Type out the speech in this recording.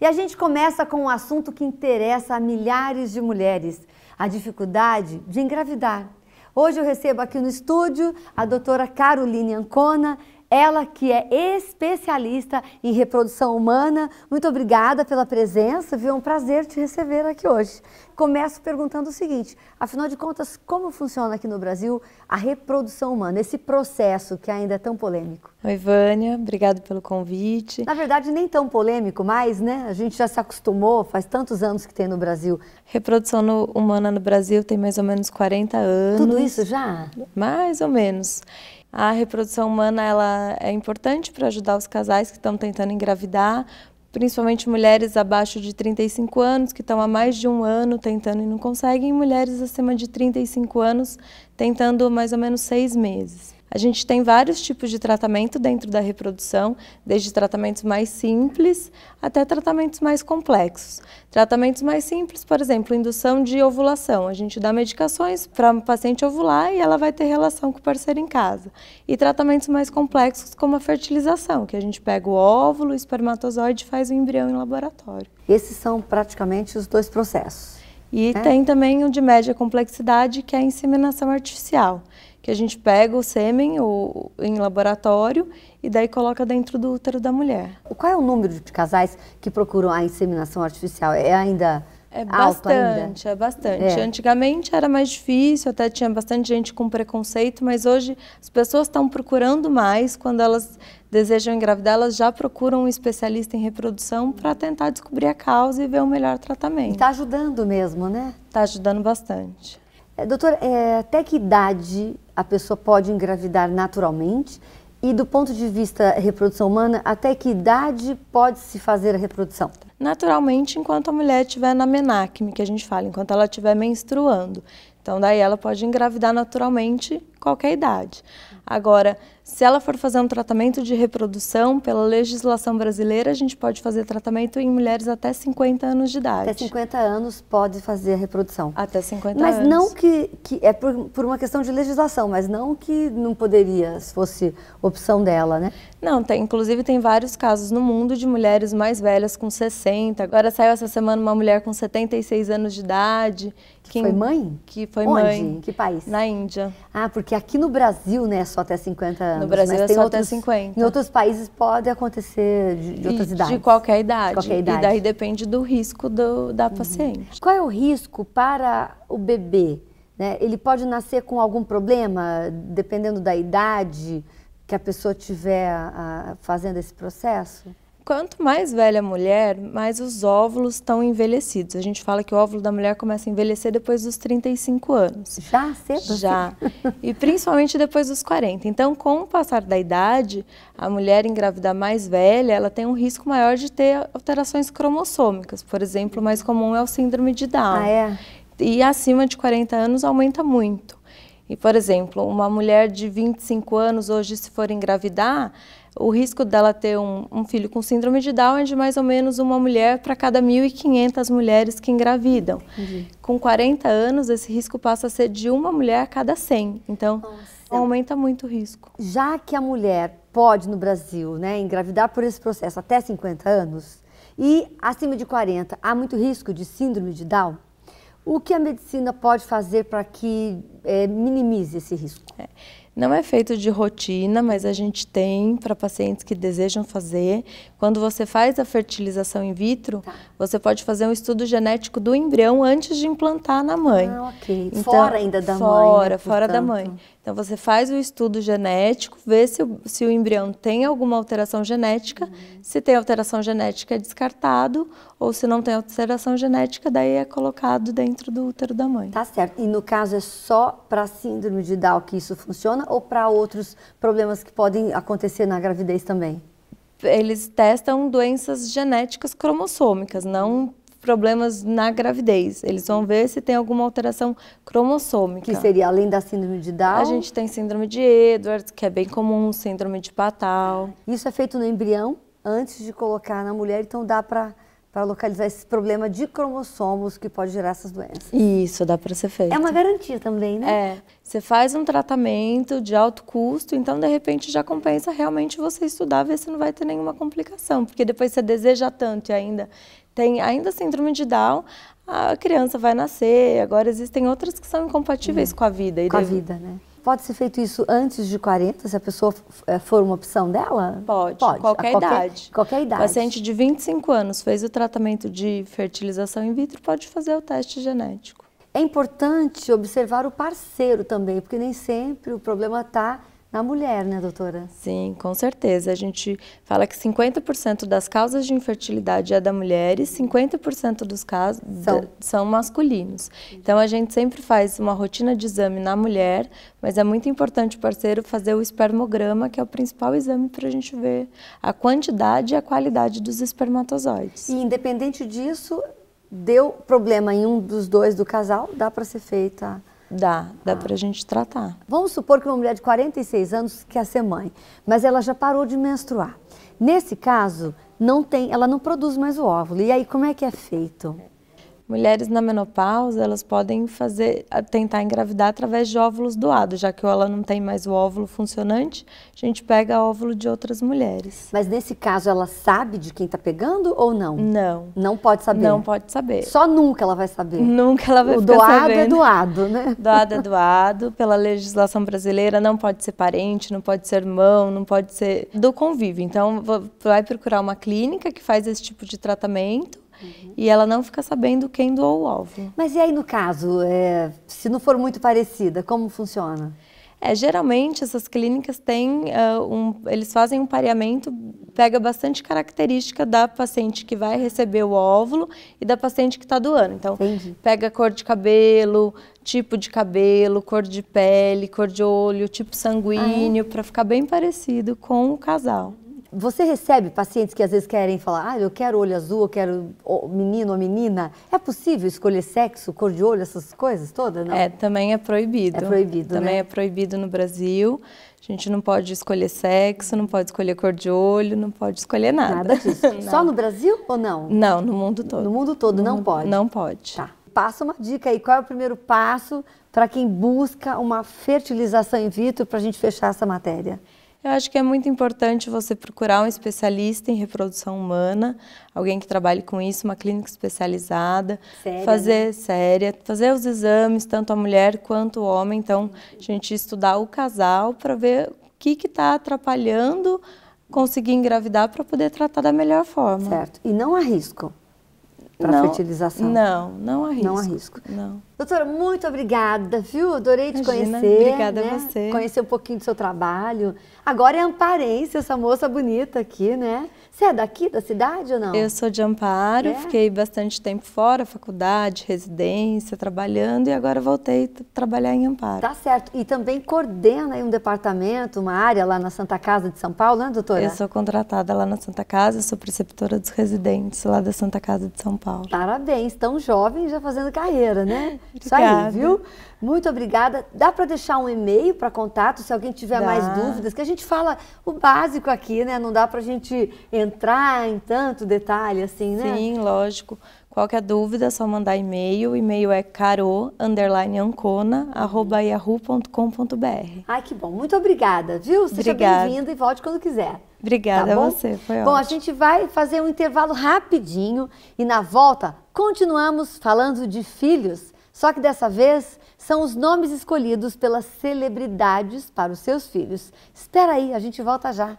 E a gente começa com um assunto que interessa a milhares de mulheres: a dificuldade de engravidar. Hoje eu recebo aqui no estúdio a doutora Caroline Ancona, ela que é especialista em reprodução humana. Muito obrigada pela presença, viu? É um prazer te receber aqui hoje. Começo perguntando o seguinte: afinal de contas, como funciona aqui no Brasil a reprodução humana, esse processo que ainda é tão polêmico? Oi, Vânia, obrigado pelo convite. Na verdade, nem tão polêmico mais, né? A gente já se acostumou, faz tantos anos que tem no Brasil. Reprodução no, humana no Brasil tem mais ou menos 40 anos. Tudo isso já? Mais ou menos. A reprodução humana ela é importante para ajudar os casais que estão tentando engravidar, principalmente mulheres abaixo de 35 anos, que estão há mais de um ano tentando e não conseguem, e mulheres acima de 35 anos tentando mais ou menos seis meses. A gente tem vários tipos de tratamento dentro da reprodução, desde tratamentos mais simples até tratamentos mais complexos. Tratamentos mais simples, por exemplo, indução de ovulação. A gente dá medicações para a paciente ovular e ela vai ter relação com o parceiro em casa. E tratamentos mais complexos, como a fertilização, que a gente pega o óvulo, o espermatozoide e faz o embrião em laboratório. Esses são praticamente os dois processos. E é. tem também o de média complexidade, que é a inseminação artificial, que a gente pega o sêmen ou em laboratório e daí coloca dentro do útero da mulher. Qual é o número de casais que procuram a inseminação artificial? É ainda é bastante, ainda? é bastante. É. Antigamente era mais difícil, até tinha bastante gente com preconceito, mas hoje as pessoas estão procurando mais. Quando elas desejam engravidar, elas já procuram um especialista em reprodução para tentar descobrir a causa e ver o melhor tratamento. Está ajudando mesmo, né? Está ajudando bastante. É, doutor, é, até que idade a pessoa pode engravidar naturalmente? E do ponto de vista reprodução humana, até que idade pode se fazer a reprodução? Naturalmente, enquanto a mulher estiver na menacme, que a gente fala, enquanto ela estiver menstruando. Então, daí ela pode engravidar naturalmente qualquer idade. Agora, se ela for fazer um tratamento de reprodução, pela legislação brasileira, a gente pode fazer tratamento em mulheres até 50 anos de idade. Até 50 anos pode fazer a reprodução. Até 50 mas anos. Mas não que, que é por, por uma questão de legislação, mas não que não poderia, se fosse opção dela, né? Não, tem, inclusive tem vários casos no mundo de mulheres mais velhas com 60. Agora saiu essa semana uma mulher com 76 anos de idade. Que, que foi mãe? Que foi Onde? mãe. Que país? Na Índia. Ah, porque aqui no Brasil, né, é só até 50 anos. No Brasil é só outros, até 50. Em outros países pode acontecer de, de outras idades. De qualquer idade. De qualquer idade. E daí depende do risco do, da uhum. paciente. Qual é o risco para o bebê? Né? Ele pode nascer com algum problema, dependendo da idade que a pessoa tiver a, ah, fazendo esse processo? Quanto mais velha a mulher, mais os óvulos estão envelhecidos. A gente fala que o óvulo da mulher começa a envelhecer depois dos 35 anos. Já cedo? Já. e principalmente depois dos 40. Então, com o passar da idade, a mulher engravidar mais velha, ela tem um risco maior de ter alterações cromossômicas. Por exemplo, o mais comum é o síndrome de Down. Ah, é? E acima de 40 anos aumenta muito. E, por exemplo, uma mulher de 25 anos hoje, se for engravidar, o risco dela ter um, um filho com síndrome de Down é de mais ou menos uma mulher para cada 1.500 mulheres que engravidam. Com 40 anos, esse risco passa a ser de uma mulher a cada 100. Então, Nossa. aumenta muito o risco. Já que a mulher pode, no Brasil, né, engravidar por esse processo até 50 anos, e acima de 40, há muito risco de síndrome de Down? O que a medicina pode fazer para que é, minimize esse risco? É. Não é feito de rotina, mas a gente tem para pacientes que desejam fazer. Quando você faz a fertilização in vitro, tá. você pode fazer um estudo genético do embrião antes de implantar na mãe. Ah, ok. Então, fora ainda da né, fora, mãe. fora, fora da mãe. Então você faz o estudo genético, vê se o, se o embrião tem alguma alteração genética, uhum. se tem alteração genética é descartado, ou se não tem alteração genética, daí é colocado dentro do útero da mãe. Tá certo. E no caso é só para síndrome de Down que isso funciona ou para outros problemas que podem acontecer na gravidez também? Eles testam doenças genéticas cromossômicas, não problemas na gravidez. Eles vão ver se tem alguma alteração cromossômica. Que seria além da síndrome de Down? A gente tem síndrome de Edwards, que é bem comum, síndrome de Patal. Isso é feito no embrião antes de colocar na mulher, então dá para para localizar esse problema de cromossomos que pode gerar essas doenças. Isso, dá para ser feito. É uma garantia também, né? É. Você faz um tratamento de alto custo, então de repente já compensa realmente você estudar, ver se não vai ter nenhuma complicação, porque depois você deseja tanto e ainda tem ainda síndrome de Down, a criança vai nascer. Agora existem outras que são incompatíveis uhum. com a vida. com a vida, né? Pode ser feito isso antes de 40, se a pessoa eh, for uma opção dela? Pode, Pode. Qualquer, qualquer, idade. Qualquer idade. Paciente de 25 anos fez o tratamento de fertilização in vitro, pode fazer o teste genético. É importante observar o parceiro também, porque nem sempre o problema está na mulher, né, doutora? Sim, com certeza. A gente fala que 50% das causas de infertilidade é da mulher e 50% dos casos são. são. masculinos. Então a gente sempre faz uma rotina de exame na mulher, mas é muito importante, parceiro, fazer o espermograma, que é o principal exame para a gente ver a quantidade e a qualidade dos espermatozoides. E independente disso, deu problema em um dos dois do casal, dá para ser feita Dá, dá ah. para a gente tratar. Vamos supor que uma mulher de 46 anos quer ser mãe, mas ela já parou de menstruar. Nesse caso, não tem, ela não produz mais o óvulo. E aí, como é que é feito? mulheres na menopausa, elas podem fazer, tentar engravidar através de óvulos doados, já que ela não tem mais o óvulo funcionante, a gente pega óvulo de outras mulheres. Mas nesse caso, ela sabe de quem está pegando ou não? Não. Não pode saber? Não pode saber. Só nunca ela vai saber? Nunca ela vai o ficar doado é doado, né? Doado é doado. Pela legislação brasileira, não pode ser parente, não pode ser irmão, não pode ser do convívio. Então, vai procurar uma clínica que faz esse tipo de tratamento uhum. e ela não fica sabendo quem doou o óvulo. Mas e aí no caso, é, se não for muito parecida, como funciona? É, geralmente essas clínicas têm uh, um, eles fazem um pareamento pega bastante característica da paciente que vai receber o óvulo e da paciente que está doando. Então Entendi. pega cor de cabelo, tipo de cabelo, cor de pele, cor de olho, tipo sanguíneo ah, é? para ficar bem parecido com o casal. Você recebe pacientes que às vezes querem falar, ah, eu quero olho azul, eu quero menino ou menina. É possível escolher sexo, cor de olho, essas coisas todas, não? É, também é proibido. É proibido, né? Também né? é proibido no Brasil. A gente não pode escolher sexo, não pode escolher cor de olho, não pode escolher nada. Nada disso. Só no Brasil ou não? Não, no mundo todo. No mundo todo no não mundo, pode? Não pode. Tá. Passa uma dica aí, qual é o primeiro passo para quem busca uma fertilização in vitro para a gente fechar essa matéria? Eu acho que é muito importante você procurar um especialista em reprodução humana, alguém que trabalhe com isso, uma clínica especializada, séria, né? fazer né? séria, fazer os exames, tanto a mulher quanto o homem. Então, a gente estudar o casal para ver o que está atrapalhando conseguir engravidar para poder tratar da melhor forma. Certo. E não risco para fertilização? Não, não arrisco. Não arrisco. Não. Doutora, muito obrigada, viu? Adorei te conhecer. Obrigada né? a você. Conhecer um pouquinho do seu trabalho. Agora é Amparense, essa moça bonita aqui, né? Você é daqui da cidade ou não? Eu sou de Amparo, é? fiquei bastante tempo fora, faculdade, residência, trabalhando e agora voltei a trabalhar em Amparo. Tá certo. E também coordena um departamento, uma área lá na Santa Casa de São Paulo, né, doutora? Eu sou contratada lá na Santa Casa, sou preceptora dos residentes lá da Santa Casa de São Paulo. Parabéns, tão jovem já fazendo carreira, né? Isso aí, viu? Muito obrigada. Dá para deixar um e-mail para contato se alguém tiver dá. mais dúvidas, que a gente fala o básico aqui, né? Não dá para a gente entrar em tanto detalhe assim, né? Sim, lógico. Qualquer dúvida é só mandar e-mail. O e-mail é caro_ancona@yahoo.com.br. Uhum. Ai, que bom. Muito obrigada, viu? Seja bem-vinda e volte quando quiser. Obrigada tá a você, foi ótimo. Bom, a gente vai fazer um intervalo rapidinho e na volta continuamos falando de filhos só que dessa vez são os nomes escolhidos pelas celebridades para os seus filhos. Espera aí, a gente volta já.